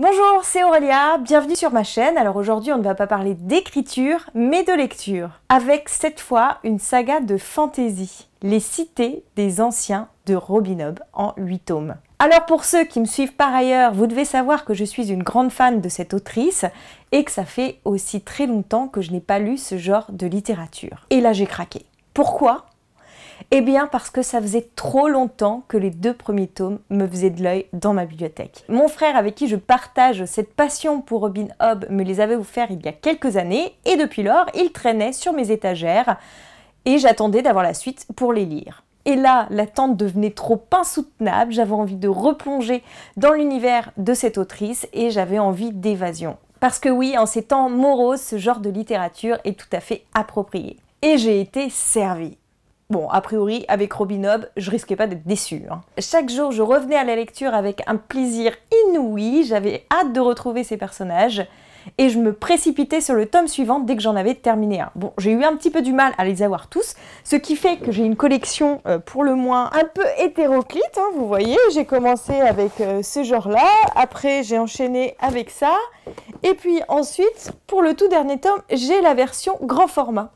Bonjour, c'est Aurélia, bienvenue sur ma chaîne. Alors aujourd'hui, on ne va pas parler d'écriture, mais de lecture. Avec cette fois une saga de fantaisie, Les Cités des Anciens de Robin Hobb en 8 tomes. Alors pour ceux qui me suivent par ailleurs, vous devez savoir que je suis une grande fan de cette autrice et que ça fait aussi très longtemps que je n'ai pas lu ce genre de littérature. Et là, j'ai craqué. Pourquoi eh bien parce que ça faisait trop longtemps que les deux premiers tomes me faisaient de l'œil dans ma bibliothèque. Mon frère avec qui je partage cette passion pour Robin Hobb me les avait offerts il y a quelques années et depuis lors ils traînaient sur mes étagères et j'attendais d'avoir la suite pour les lire. Et là, l'attente devenait trop insoutenable, j'avais envie de replonger dans l'univers de cette autrice et j'avais envie d'évasion. Parce que oui, en ces temps moroses, ce genre de littérature est tout à fait approprié. Et j'ai été servie. Bon, a priori, avec Robin je risquais pas d'être déçue. Hein. Chaque jour, je revenais à la lecture avec un plaisir inouï, j'avais hâte de retrouver ces personnages, et je me précipitais sur le tome suivant dès que j'en avais terminé un. Bon, j'ai eu un petit peu du mal à les avoir tous, ce qui fait que j'ai une collection euh, pour le moins un peu hétéroclite, hein, vous voyez, j'ai commencé avec euh, ce genre-là, après j'ai enchaîné avec ça, et puis ensuite, pour le tout dernier tome, j'ai la version grand format.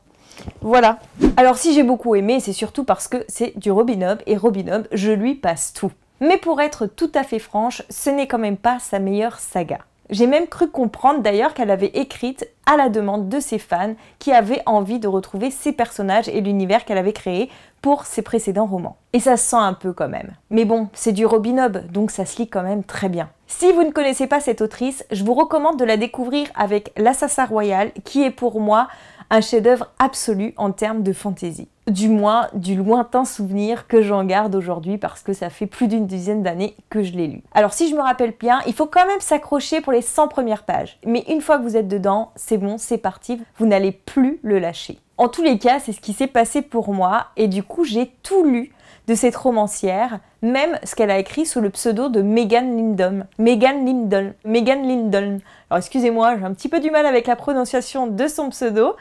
Voilà. Alors si j'ai beaucoup aimé, c'est surtout parce que c'est du robinob et robinob je lui passe tout. Mais pour être tout à fait franche, ce n'est quand même pas sa meilleure saga. J'ai même cru comprendre d'ailleurs qu'elle avait écrite à la demande de ses fans qui avaient envie de retrouver ses personnages et l'univers qu'elle avait créé pour ses précédents romans. Et ça se sent un peu quand même. Mais bon, c'est du robinob donc ça se lit quand même très bien. Si vous ne connaissez pas cette autrice, je vous recommande de la découvrir avec L'Assassin Royal, qui est pour moi un chef-d'œuvre absolu en termes de fantaisie. Du moins, du lointain souvenir que j'en garde aujourd'hui parce que ça fait plus d'une dizaine d'années que je l'ai lu. Alors si je me rappelle bien, il faut quand même s'accrocher pour les 100 premières pages. Mais une fois que vous êtes dedans, c'est bon, c'est parti, vous n'allez plus le lâcher. En tous les cas, c'est ce qui s'est passé pour moi et du coup, j'ai tout lu de cette romancière, même ce qu'elle a écrit sous le pseudo de Megan Lindholm. Megan Lindholm. Megan Lindholm. Alors excusez-moi, j'ai un petit peu du mal avec la prononciation de son pseudo,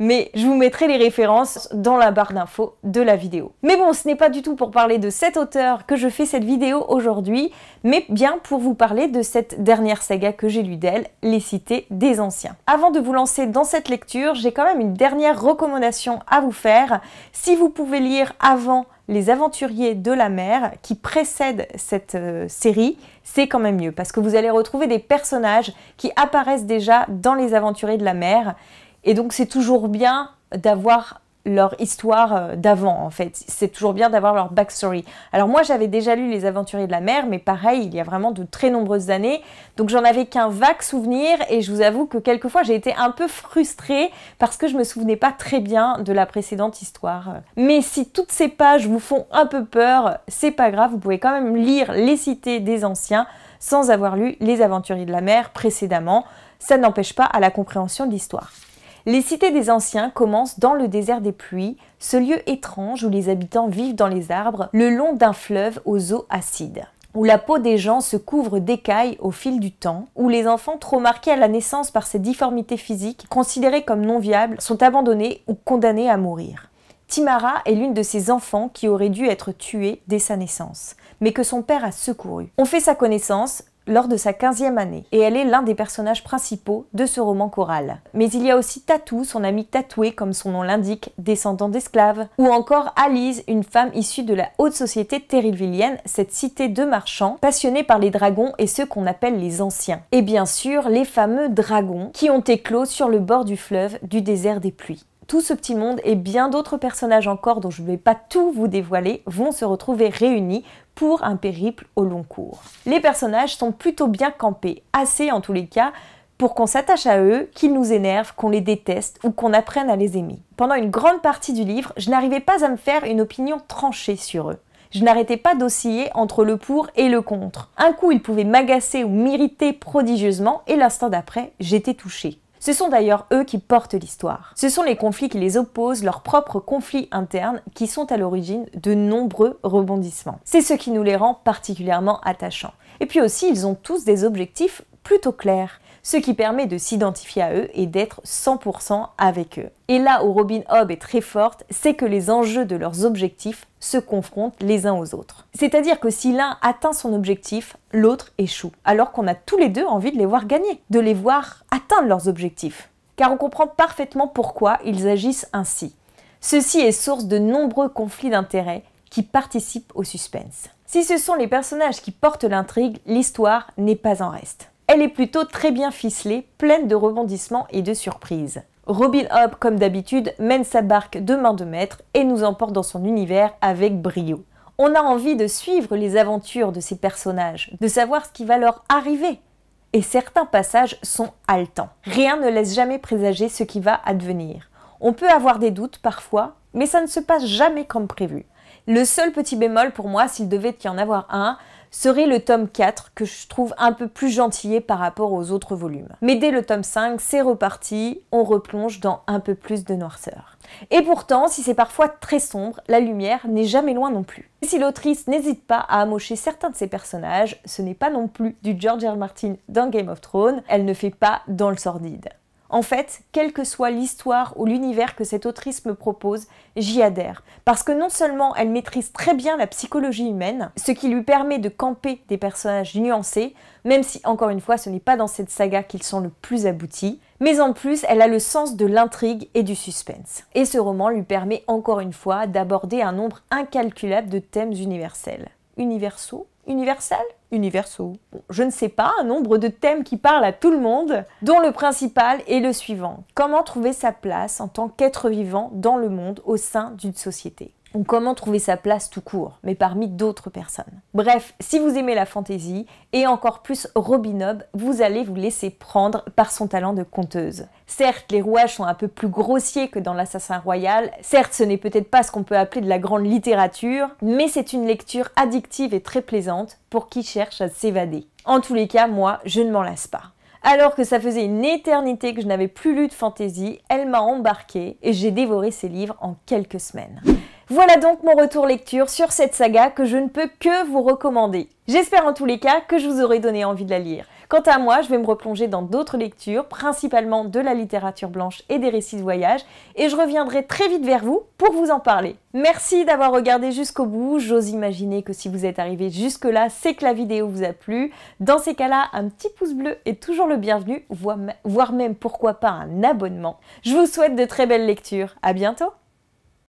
mais je vous mettrai les références dans la barre d'infos de la vidéo. Mais bon, ce n'est pas du tout pour parler de cet auteur que je fais cette vidéo aujourd'hui, mais bien pour vous parler de cette dernière saga que j'ai lue d'elle, Les Cités des Anciens. Avant de vous lancer dans cette lecture, j'ai quand même une dernière recommandation à vous faire. Si vous pouvez lire avant les aventuriers de la mer qui précède cette euh, série, c'est quand même mieux parce que vous allez retrouver des personnages qui apparaissent déjà dans les aventuriers de la mer et donc c'est toujours bien d'avoir leur histoire euh, d'avant en fait. C'est toujours bien d'avoir leur backstory. Alors moi j'avais déjà lu Les Aventuriers de la mer, mais pareil, il y a vraiment de très nombreuses années, donc j'en avais qu'un vague souvenir et je vous avoue que quelquefois j'ai été un peu frustrée parce que je me souvenais pas très bien de la précédente histoire. Mais si toutes ces pages vous font un peu peur, c'est pas grave, vous pouvez quand même lire Les Cités des Anciens sans avoir lu Les Aventuriers de la mer précédemment. Ça n'empêche pas à la compréhension de l'histoire. Les cités des anciens commencent dans le désert des pluies, ce lieu étrange où les habitants vivent dans les arbres, le long d'un fleuve aux eaux acides où la peau des gens se couvre d'écailles au fil du temps, où les enfants trop marqués à la naissance par ces difformités physiques, considérés comme non viables, sont abandonnés ou condamnés à mourir. Timara est l'une de ces enfants qui aurait dû être tuée dès sa naissance, mais que son père a secouru. On fait sa connaissance, lors de sa 15e année, et elle est l'un des personnages principaux de ce roman choral. Mais il y a aussi Tatou, son ami tatoué comme son nom l'indique, descendant d'esclaves, ou encore Alice, une femme issue de la haute société terrivillienne, cette cité de marchands, passionnée par les dragons et ceux qu'on appelle les anciens. Et bien sûr, les fameux dragons qui ont éclos sur le bord du fleuve du désert des pluies tout ce petit monde et bien d'autres personnages encore dont je ne vais pas tout vous dévoiler vont se retrouver réunis pour un périple au long cours. Les personnages sont plutôt bien campés, assez en tous les cas, pour qu'on s'attache à eux, qu'ils nous énervent, qu'on les déteste ou qu'on apprenne à les aimer. Pendant une grande partie du livre, je n'arrivais pas à me faire une opinion tranchée sur eux. Je n'arrêtais pas d'osciller entre le pour et le contre. Un coup, ils pouvaient m'agacer ou m'irriter prodigieusement et l'instant d'après, j'étais touchée. Ce sont d'ailleurs eux qui portent l'histoire. Ce sont les conflits qui les opposent, leurs propres conflits internes, qui sont à l'origine de nombreux rebondissements. C'est ce qui nous les rend particulièrement attachants. Et puis aussi, ils ont tous des objectifs plutôt clairs ce qui permet de s'identifier à eux et d'être 100% avec eux. Et là où Robin Hobb est très forte, c'est que les enjeux de leurs objectifs se confrontent les uns aux autres. C'est-à-dire que si l'un atteint son objectif, l'autre échoue, alors qu'on a tous les deux envie de les voir gagner, de les voir atteindre leurs objectifs. Car on comprend parfaitement pourquoi ils agissent ainsi. Ceci est source de nombreux conflits d'intérêts qui participent au suspense. Si ce sont les personnages qui portent l'intrigue, l'histoire n'est pas en reste. Elle est plutôt très bien ficelée, pleine de rebondissements et de surprises. Robin Hobb, comme d'habitude, mène sa barque de main de maître et nous emporte dans son univers avec brio. On a envie de suivre les aventures de ces personnages, de savoir ce qui va leur arriver. Et certains passages sont haletants. Rien ne laisse jamais présager ce qui va advenir. On peut avoir des doutes parfois, mais ça ne se passe jamais comme prévu. Le seul petit bémol pour moi, s'il devait y en avoir un, serait le tome 4 que je trouve un peu plus gentillé par rapport aux autres volumes. Mais dès le tome 5, c'est reparti, on replonge dans un peu plus de noirceur. Et pourtant, si c'est parfois très sombre, la lumière n'est jamais loin non plus. si l'autrice n'hésite pas à amocher certains de ses personnages, ce n'est pas non plus du George R. Martin dans Game of Thrones, elle ne fait pas dans le sordide. En fait, quelle que soit l'histoire ou l'univers que cette autrice me propose, j'y adhère. Parce que non seulement elle maîtrise très bien la psychologie humaine, ce qui lui permet de camper des personnages nuancés, même si encore une fois ce n'est pas dans cette saga qu'ils sont le plus aboutis, mais en plus elle a le sens de l'intrigue et du suspense. Et ce roman lui permet encore une fois d'aborder un nombre incalculable de thèmes universels. Universaux universel Universaux. je ne sais pas, un nombre de thèmes qui parlent à tout le monde, dont le principal est le suivant. Comment trouver sa place en tant qu'être vivant dans le monde au sein d'une société ou comment trouver sa place tout court, mais parmi d'autres personnes. Bref, si vous aimez la fantaisie, et encore plus Robin Hobb, vous allez vous laisser prendre par son talent de conteuse. Certes, les rouages sont un peu plus grossiers que dans l'Assassin Royal, certes ce n'est peut-être pas ce qu'on peut appeler de la grande littérature, mais c'est une lecture addictive et très plaisante pour qui cherche à s'évader. En tous les cas, moi, je ne m'en lasse pas. Alors que ça faisait une éternité que je n'avais plus lu de fantaisie, elle m'a embarquée et j'ai dévoré ses livres en quelques semaines. Voilà donc mon retour lecture sur cette saga que je ne peux que vous recommander. J'espère en tous les cas que je vous aurai donné envie de la lire. Quant à moi, je vais me replonger dans d'autres lectures, principalement de la littérature blanche et des récits de voyage, et je reviendrai très vite vers vous pour vous en parler. Merci d'avoir regardé jusqu'au bout, j'ose imaginer que si vous êtes arrivé jusque-là, c'est que la vidéo vous a plu. Dans ces cas-là, un petit pouce bleu est toujours le bienvenu, voire même pourquoi pas un abonnement. Je vous souhaite de très belles lectures, à bientôt